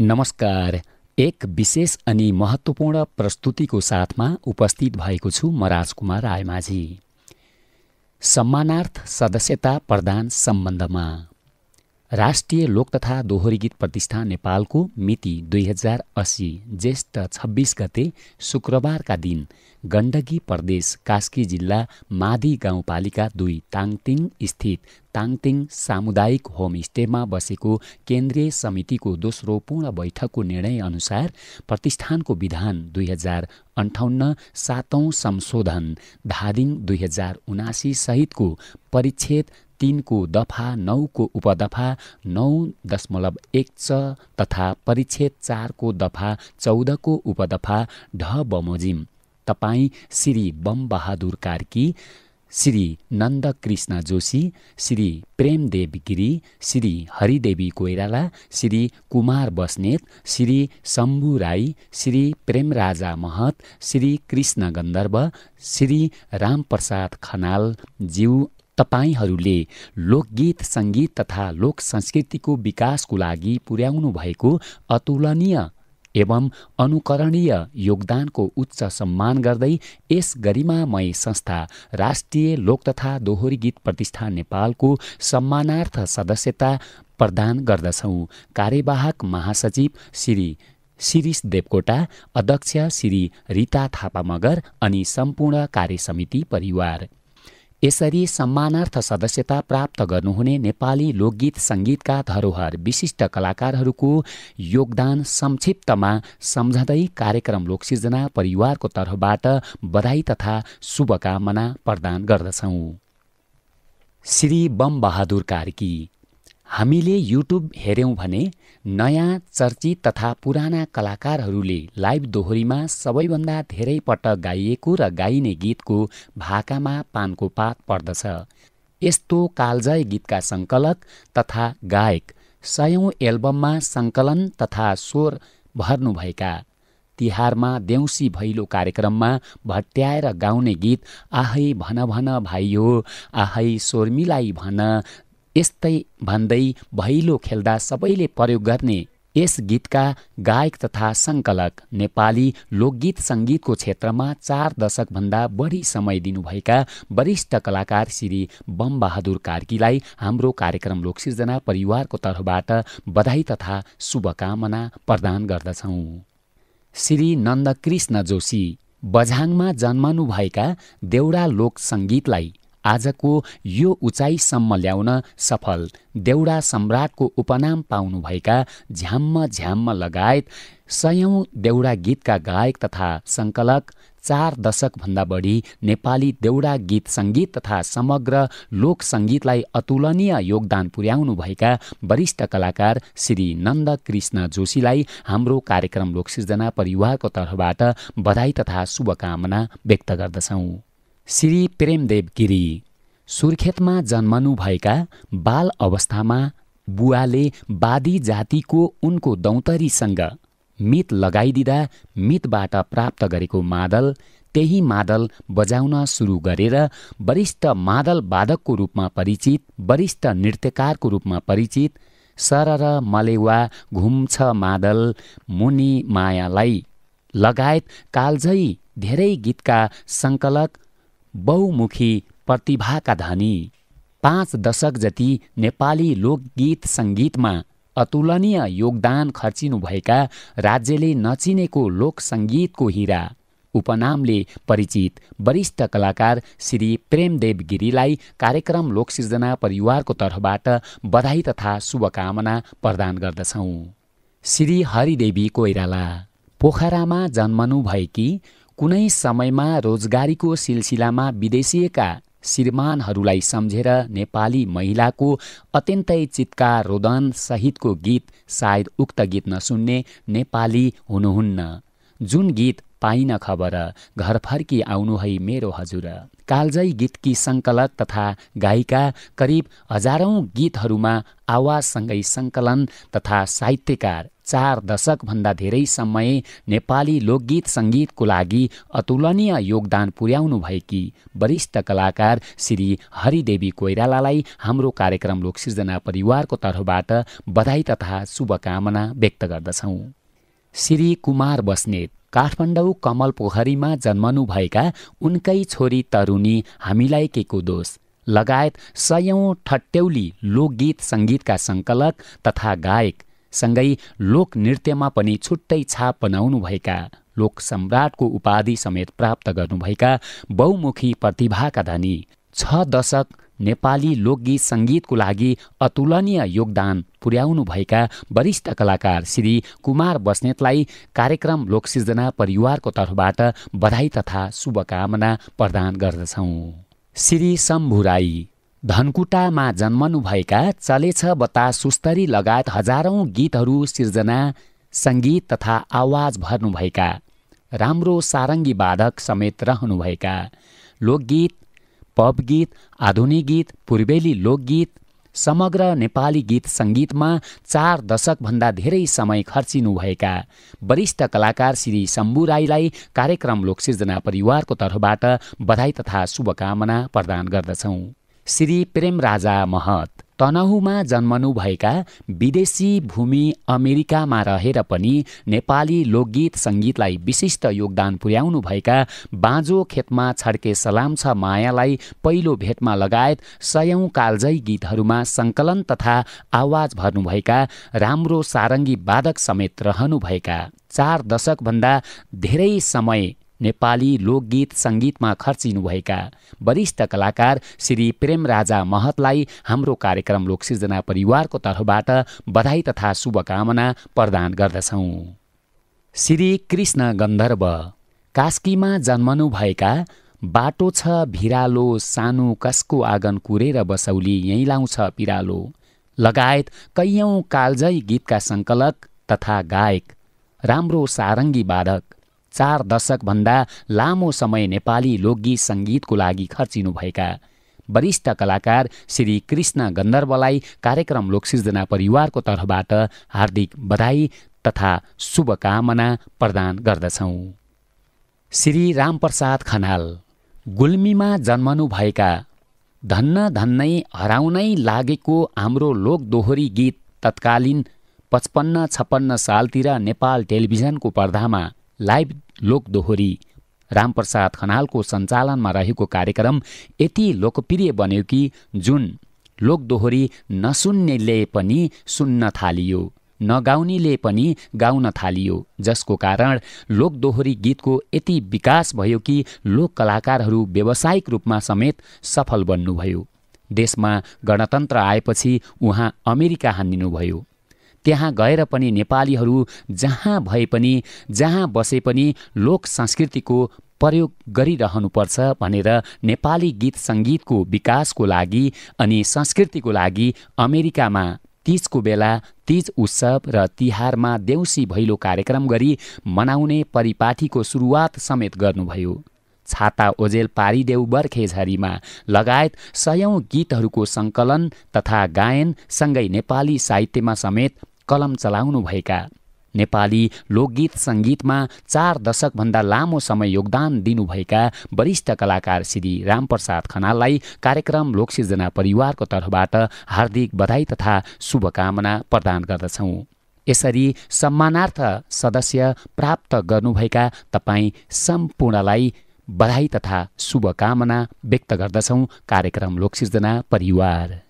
नमस्कार एक विशेष अनि महत्त्वपूर्ण प्रस्तुतिको साथमा उपस्थित भएको छु म राजकुमार रायमाझी सम्मानार्थ सदस्यता प्रदान सम्बन्धमा राष्ट्रिय लोक तथा दोहोरी गीत प्रतिष्ठान नेपालको मिति दुई हजार अस्सी ज्येष्ठ छब्बिस गते शुक्रबारका दिन गण्डकी प्रदेश कास्की जिल्ला माधी गाउँपालिका दुई ताङतिङ स्थित ताङतिङ सामुदायिक होमस्टेमा बसेको केन्द्रीय समितिको दोस्रो पूर्ण बैठकको निर्णय अनुसार प्रतिष्ठानको विधान दुई हजार अन्ठाउन्न सातौँ संशोधन धादिङ दुई हजार उनासी सहितको परिच्छेद तीनको दफा नौको उपदफा नौ दशमलव एक छ तथा परिच्छेद चारको दफा चौधको उपदफा ढ बमोजिम तपाईँ श्री बम बहादुर कार्की श्री नन्दकृष्ण जोशी श्री प्रेमदेव गिरी श्री हरिदेवी कोइराला श्री कुमार बस्नेत श्री शम्भु राई श्री प्रेमराजा महत श्री कृष्ण गन्धर्व श्री रामप्रसाद खनाल ज्यू तपाईँहरूले लोकगीत सङ्गीत तथा लोक संस्कृतिको विकासको लागि पुर्याउनु भएको अतुलनीय एवं अनुकरणीय योगदानको उच्च सम्मान गर्दै यस गरिमामय संस्था राष्ट्रिय लोक तथा दोहोरी गीत प्रतिष्ठान नेपालको सम्मानार्थ सदस्यता प्रदान गर्दछौँ कार्यवाहक महासचिव श्री शिरिष देवकोटा अध्यक्ष श्री रीता थापा मगर अनि सम्पूर्ण कार्य समिति परिवार यसरी सम्मानार्थ सदस्यता प्राप्त गर्नुहुने नेपाली लोकगीत सङ्गीतका धरोहर विशिष्ट कलाकारहरूको योगदान संक्षिप्तमा सम्झँदै कार्यक्रम लोकसिर्जना परिवारको तर्फबाट बधाई तथा शुभकामना प्रदान गर्दछौँ श्री बम बहादुर कार्की हामीले युट्युब हेऱ्यौँ भने नयाँ चर्चित तथा पुराना कलाकारहरूले लाइभ दोहोरीमा सबैभन्दा धेरै पटक गाइएको र गाइने गीतको भाकामा पानको पात पर्दछ यस्तो कालजय गीतका सङ्कलक तथा गायक सयौँ एल्बममा सङ्कलन तथा स्वर भर्नुभएका तिहारमा देउसी भैलो कार्यक्रममा भट्याएर गाउने गीत आहै भन भन भाइ हो आहै सोर्मीलाई भन यस्तै भन्दै भैलो खेल्दा सबैले प्रयोग गर्ने यस गीतका गायक तथा सङ्कलक नेपाली लोकगीत सङ्गीतको क्षेत्रमा चार दशकभन्दा बढी समय दिनुभएका वरिष्ठ कलाकार श्री बमबहादुर कार्कीलाई हाम्रो कार्यक्रम लोकसिर्जना परिवारको तर्फबाट बधाई तथा शुभकामना प्रदान गर्दछौँ श्री नन्दकृष्ण जोशी बझाङमा जन्मनुभएका देउडा लोक सङ्गीतलाई आजको यो उचाइसम्म ल्याउन सफल देउडा सम्राटको उपनाम पाउनुभएका झ्याम्म झ्याम्म लगायत सयौं देउडा गीतका गायक तथा सङ्कलक चार दशकभन्दा बढी नेपाली देउडा गीत सङ्गीत तथा समग्र लोक सङ्गीतलाई अतुलनीय योगदान पुर्याउनुभएका वरिष्ठ कलाकार श्री नन्द कृष्ण जोशीलाई हाम्रो कार्यक्रम लोकसिर्जना परिवारको तर्फबाट बधाई तथा शुभकामना व्यक्त गर्दछौँ श्री प्रेमदेव गिरी सुर्खेतमा जन्मनुभएका बाल अवस्थामा बुवाले बादी जातिको उनको दौतरीसँग मित लगाइदिँदा मितबाट प्राप्त गरेको मादल त्यही मादल बजाउन सुरु गरेर वरिष्ठ मादल वादकको रूपमा परिचित वरिष्ठ नृत्यकारको रूपमा परिचित सरर मलेवा घुम्छ मादल मुनि मायालाई लगायत कालझै धेरै गीतका सङ्कलक बहुमुखी प्रतिभाका धनी पाँच दशक जति नेपाली लोकगीत सङ्गीतमा अतुलनीय योगदान खर्चिनुभएका राज्यले नचिनेको लोकसङ्गीतको हिरा उपनामले परिचित वरिष्ठ कलाकार श्री प्रेमदेव गिरीलाई कार्यक्रम लोकसिर्जना परिवारको तर्फबाट बधाई तथा शुभकामना प्रदान गर्दछौँ श्री हरिदेवी कोइराला पोखरामा जन्मनु जन्मनुभएकी कुनै समयमा रोजगारीको सिलसिलामा विदेशिएका श्रीमानहरूलाई सम्झेर नेपाली महिलाको अत्यन्तै चितकार रोदन सहितको गीत सायद उक्त गीत नसुन्ने नेपाली हुनुहुन्न जुन गीत पाइन खबर घर फर्की आउनु है मेरो हजुर कालजै गीतकी सङ्कलक तथा गायिका करिब हजारौँ गीतहरूमा आवाजसँगै सङ्कलन तथा साहित्यकार चार दशकभन्दा धेरै समय नेपाली लोकगीत सङ्गीतको लागि अतुलनीय योगदान पुर्याउनु भएकी वरिष्ठ कलाकार श्री हरिदेवी कोइरालालाई हाम्रो कार्यक्रम लोक सिर्जना परिवारको तर्फबाट बधाई तथा शुभकामना व्यक्त गर्दछौँ श्री कुमार बस्नेत काठमाडौँ कमल पोखरीमा जन्मनुभएका उनकै छोरी तरुणी हामीलाई के को दोष लगायत सयौँ ठट्यौली लोकगीत सङ्गीतका सङ्कलक तथा गायक सँगै लोक नृत्यमा पनि छुट्टै छाप बनाउनुभएका लोक सम्राटको उपाधि समेत प्राप्त गर्नुभएका बहुमुखी प्रतिभाका धनी छ दशक नेपाली लोकगीत सङ्गीतको लागि अतुलनीय योगदान पुर्याउनुभएका वरिष्ठ कलाकार श्री कुमार बस्नेतलाई कार्यक्रम लोकसिर्जना परिवारको तर्फबाट बधाई तथा शुभकामना प्रदान गर्दछौँ श्री शम्भु राई धनकुटामा जन्मनुभएका चलेछ बता सुस्तरी लगायत हजारौँ गीतहरू सिर्जना सङ्गीत तथा आवाज भर्नुभएका राम्रो सारङ्गी बाधक समेत रहनुभएका लोकगीत पप गीत आधुनिक गीत पूर्वेली लोकगीत समग्र नेपाली गीत सङ्गीतमा चार दशकभन्दा धेरै समय खर्चिनुभएका वरिष्ठ कलाकार श्री शम्भु राईलाई कार्यक्रम लोकसिर्जना परिवारको तर्फबाट बधाई तथा शुभकामना प्रदान गर्दछौँ श्री प्रेमराजा महत तनहुमा जन्मनुभएका विदेशी भूमि अमेरिकामा रहेर पनि नेपाली लोकगीत सङ्गीतलाई विशिष्ट योगदान पुर्याउनुभएका बाँझो खेतमा छड्के सलाम छ मायालाई पहिलो भेटमा लगायत सयौं कालजयी गीतहरूमा सङ्कलन तथा आवाज भर्नुभएका राम्रो सारङ्गी वादक समेत रहनुभएका चार दशकभन्दा धेरै समय नेपाली लोकगीत सङ्गीतमा खर्चिनुभएका वरिष्ठ कलाकार श्री प्रेम राजा महतलाई हाम्रो कार्यक्रम लोकसिर्जना परिवारको तर्फबाट बधाई तथा शुभकामना प्रदान गर्दछौँ श्री कृष्ण गन्धर्व कास्कीमा जन्मनुभएका बाटो छ भिरालो सानो कसको आँगन कुरेर बसौली यहीँ लाउँछ पिरालो लगायत कैयौँ कालजय गीतका सङ्कलक तथा गायक राम्रो सारङ्गी बाधक चार दशकभन्दा लामो समय नेपाली लोकगीत सङ्गीतको लागि खर्चिनुभएका वरिष्ठ कलाकार श्री कृष्ण गन्धर्वलाई कार्यक्रम लोकसिर्जना परिवारको तर्फबाट हार्दिक बधाई तथा शुभकामना प्रदान गर्दछौँ श्री रामप्रसाद खनाल गुल्मीमा जन्मनुभएका धन्न धन्नै हराउनै लागेको हाम्रो लोकदोहोरी गीत तत्कालीन पचपन्न छप्पन्न सालतिर नेपाल टेलिभिजनको पर्दामा लाइभ लोक दोहोरी रामप्रसाद खनालको सञ्चालनमा रहेको कार्यक्रम यति लोकप्रिय बन्यो कि जुन लोक दोहोरी नसुन्नेले पनि सुन्न थालियो नगाउनेले पनि गाउन थालियो जसको कारण लोकदोहोरी गीतको यति विकास भयो कि लोक कलाकारहरू व्यावसायिक रूपमा समेत सफल बन्नुभयो देशमा गणतन्त्र आएपछि उहाँ अमेरिका हानिनुभयो त्यहाँ गएर पनि नेपालीहरू जहाँ भए पनि जहाँ बसे पनि लोक संस्कृतिको प्रयोग गरिरहनुपर्छ भनेर नेपाली गीत सङ्गीतको विकासको लागि अनि संस्कृतिको लागि अमेरिकामा तिजको बेला तिज उत्सव र तिहारमा देउसी भैलो कार्यक्रम गरी मनाउने परिपाटीको सुरुवात समेत गर्नुभयो छाता ओजेल पारिदेऊ बर्खेझरीमा लगायत सयौँ गीतहरूको सङ्कलन तथा गायन सँगै नेपाली साहित्यमा समेत कलम चलाउनुभएका नेपाली लोकगीत सङ्गीतमा चार दशकभन्दा लामो समय योगदान दिनुभएका वरिष्ठ कलाकार श्री रामप्रसाद खनाललाई कार्यक्रम लोकसिर्जना परिवारको तर्फबाट हार्दिक बधाई तथा शुभकामना प्रदान गर्दछौँ यसरी सम्मानार्थ सदस्य प्राप्त गर्नुभएका तपाईँ सम्पूर्णलाई बधाई तथा शुभकामना व्यक्त गर्दछौँ कार्यक्रम लोकसिर्जना परिवार